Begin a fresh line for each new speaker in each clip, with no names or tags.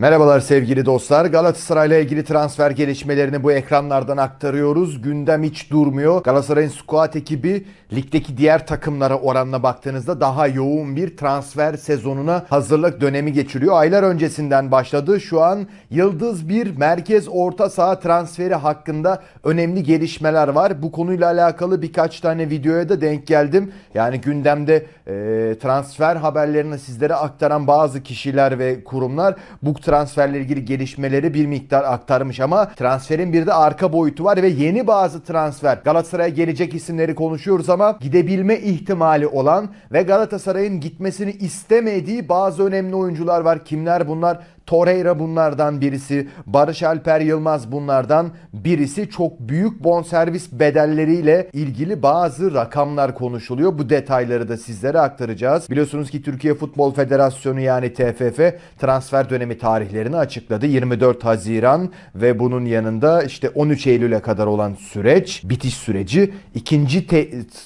Merhabalar sevgili dostlar. Galatasaray'la ilgili transfer gelişmelerini bu ekranlardan aktarıyoruz. Gündem hiç durmuyor. Galatasaray'ın squad ekibi ligdeki diğer takımlara oranla baktığınızda daha yoğun bir transfer sezonuna hazırlık dönemi geçiriyor. Aylar öncesinden başladı. Şu an yıldız bir merkez orta saha transferi hakkında önemli gelişmeler var. Bu konuyla alakalı birkaç tane videoya da denk geldim. Yani gündemde e, transfer haberlerini sizlere aktaran bazı kişiler ve kurumlar bu transferle ilgili gelişmeleri bir miktar aktarmış ama transferin bir de arka boyutu var ve yeni bazı transfer Galatasaray'a gelecek isimleri konuşuyoruz ama gidebilme ihtimali olan ve Galatasaray'ın gitmesini istemediği bazı önemli oyuncular var. Kimler bunlar? Torreira bunlardan birisi, Barış Alper Yılmaz bunlardan birisi. Çok büyük bonservis bedelleriyle ilgili bazı rakamlar konuşuluyor. Bu detayları da sizlere aktaracağız. Biliyorsunuz ki Türkiye Futbol Federasyonu yani TFF transfer dönemi tarih tarihlerini açıkladı. 24 Haziran ve bunun yanında işte 13 Eylül'e kadar olan süreç, bitiş süreci. ikinci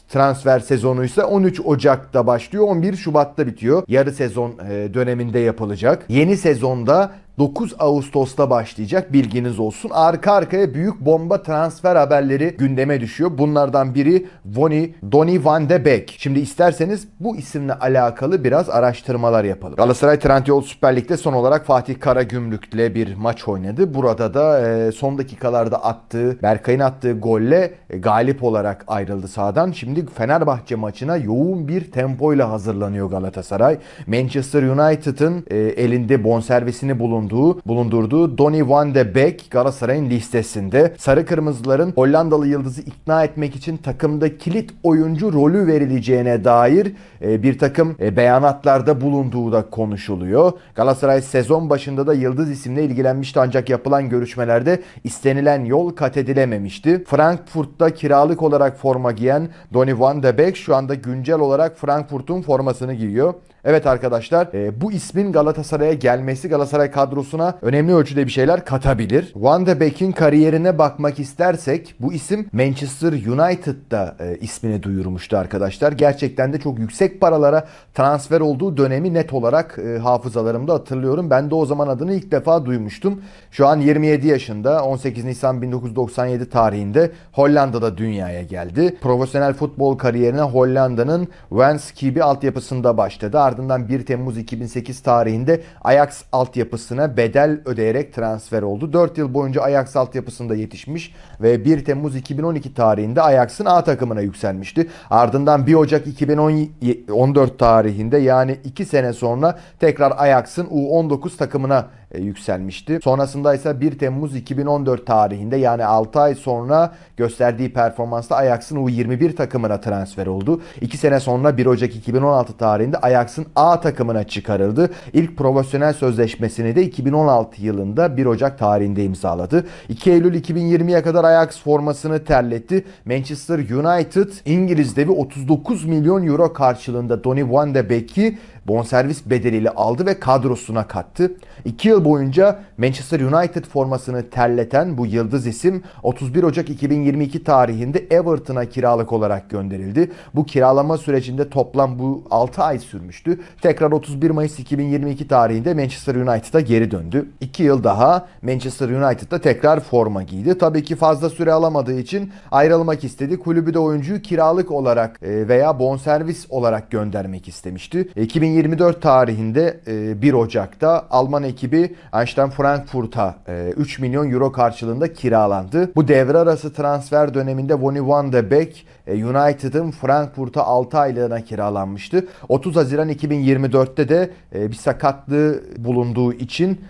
transfer sezonu ise 13 Ocak'ta başlıyor, 11 Şubat'ta bitiyor. Yarı sezon e, döneminde yapılacak. Yeni sezonda 9 Ağustos'ta başlayacak bilginiz olsun. Arka arkaya büyük bomba transfer haberleri gündeme düşüyor. Bunlardan biri Voni, Donny van de Beek. Şimdi isterseniz bu isimle alakalı biraz araştırmalar yapalım. Galatasaray Trendyol Süper Lig'de son olarak Fatih Karagümrük'le bir maç oynadı. Burada da e, son dakikalarda attığı, Berkay'ın attığı golle e, galip olarak ayrıldı sahadan. Şimdi Fenerbahçe maçına yoğun bir tempoyla hazırlanıyor Galatasaray. Manchester United'ın e, elinde bonservisini bulun bulunduğu, bulundurduğu Donny van de Beek Galatasaray'ın listesinde. Sarı Kırmızıların Hollandalı yıldızı ikna etmek için takımda kilit oyuncu rolü verileceğine dair e, bir takım e, beyanatlarda bulunduğu da konuşuluyor. Galatasaray sezon başında da Yıldız isimle ilgilenmişti ancak yapılan görüşmelerde istenilen yol kat edilememişti. Frankfurt'ta kiralık olarak forma giyen Donny van de Beek şu anda güncel olarak Frankfurt'un formasını giyiyor. Evet arkadaşlar e, bu ismin Galatasaray'a gelmesi Galatasaray kadro kadrosuna önemli ölçüde bir şeyler katabilir. Van de Beek'in kariyerine bakmak istersek bu isim Manchester United'da e, ismini duyurmuştu arkadaşlar. Gerçekten de çok yüksek paralara transfer olduğu dönemi net olarak e, hafızalarımda hatırlıyorum. Ben de o zaman adını ilk defa duymuştum. Şu an 27 yaşında 18 Nisan 1997 tarihinde Hollanda'da dünyaya geldi. Profesyonel futbol kariyerine Hollanda'nın Wenskibi altyapısında başladı. Ardından 1 Temmuz 2008 tarihinde Ajax altyapısına Bayern'e bedel ödeyerek transfer oldu. 4 yıl boyunca Ajax altyapısında yetişmiş ve 1 Temmuz 2012 tarihinde Ajax'ın A takımına yükselmişti. Ardından 1 Ocak 2014 tarihinde yani 2 sene sonra tekrar Ajax'ın U19 takımına e, yükselmişti. Sonrasında ise 1 Temmuz 2014 tarihinde yani 6 ay sonra gösterdiği performansla Ajax'ın U21 takımına transfer oldu. 2 sene sonra 1 Ocak 2016 tarihinde Ajax'ın A takımına çıkarıldı. İlk profesyonel sözleşmesini de 2016 yılında 1 Ocak tarihinde imzaladı. 2 Eylül 2020'ye kadar Ajax formasını terletti. Manchester United İngiliz devi 39 milyon euro karşılığında Donny van de Beek'i bonservis bedeliyle aldı ve kadrosuna kattı. 2 yıl boyunca Manchester United formasını terleten bu yıldız isim 31 Ocak 2022 tarihinde Everton'a kiralık olarak gönderildi. Bu kiralama sürecinde toplam bu 6 ay sürmüştü. Tekrar 31 Mayıs 2022 tarihinde Manchester United'a geri döndü. 2 yıl daha Manchester United'da tekrar forma giydi. Tabii ki fazla süre alamadığı için ayrılmak istedi. Kulübü de oyuncuyu kiralık olarak e, veya bonservis olarak göndermek istemişti. 2000 e, 2024 tarihinde 1 e, Ocak'ta Alman ekibi Einstein Frankfurt'a 3 e, milyon euro karşılığında kiralandı. Bu devre arası transfer döneminde Vonnie van de Beek e, United'ın Frankfurt'a 6 aylığına kiralanmıştı. 30 Haziran 2024'te de bir sakatlığı bulunduğu için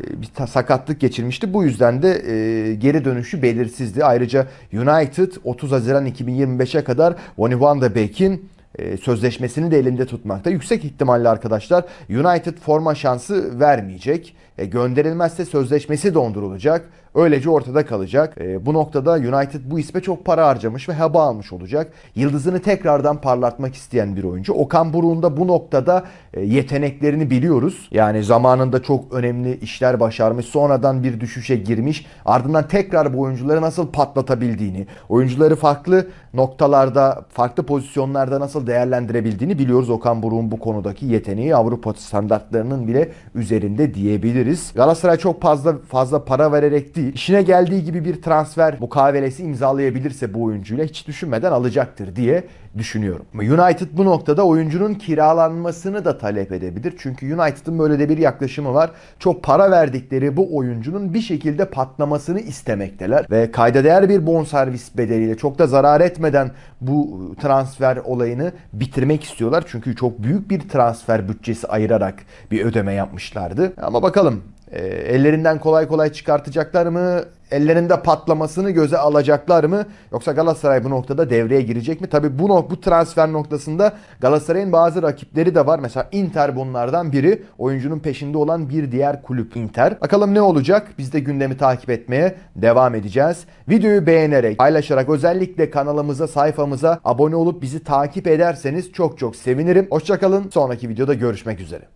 bir sakatlık geçirmişti. Bu yüzden de e, geri dönüşü belirsizdi. Ayrıca United 30 Haziran 2025'e kadar Vonnie van de Beek'in e, sözleşmesini de elinde tutmakta. Yüksek ihtimalle arkadaşlar United forma şansı vermeyecek. E, gönderilmezse sözleşmesi dondurulacak. Öylece ortada kalacak. E, bu noktada United bu isme çok para harcamış ve heba almış olacak. Yıldızını tekrardan parlatmak isteyen bir oyuncu. Okan Buruk'un da bu noktada e, yeteneklerini biliyoruz. Yani zamanında çok önemli işler başarmış. Sonradan bir düşüşe girmiş. Ardından tekrar bu oyuncuları nasıl patlatabildiğini, oyuncuları farklı noktalarda, farklı pozisyonlarda nasıl değerlendirebildiğini biliyoruz. Okan Buruk'un bu konudaki yeteneği Avrupa standartlarının bile üzerinde diyebiliriz. Galatasaray çok fazla fazla para vererek değil geldiği, işine geldiği gibi bir transfer mukavelesi imzalayabilirse bu oyuncuyla hiç düşünmeden alacaktır diye düşünüyorum. United bu noktada oyuncunun kiralanmasını da talep edebilir. Çünkü United'ın böyle de bir yaklaşımı var. Çok para verdikleri bu oyuncunun bir şekilde patlamasını istemekteler. Ve kayda değer bir bonservis bedeliyle çok da zarar etmeden bu ıı, transfer olayını bitirmek istiyorlar. Çünkü çok büyük bir transfer bütçesi ayırarak bir ödeme yapmışlardı. Ama bakalım e, ellerinden kolay kolay çıkartacaklar mı? Ellerinde patlamasını göze alacaklar mı? Yoksa Galatasaray bu noktada devreye girecek mi? Tabii bu, bu transfer noktasında Galatasaray'ın bazı rakipleri de var. Mesela Inter bunlardan biri. Oyuncunun peşinde olan bir diğer kulüp Inter. Bakalım ne olacak? Biz de gündemi takip etmeye devam edeceğiz. Videoyu beğenerek, paylaşarak özellikle kanalımıza, sayfamıza abone olup bizi takip ederseniz çok çok sevinirim. Hoşçakalın. Sonraki videoda görüşmek üzere.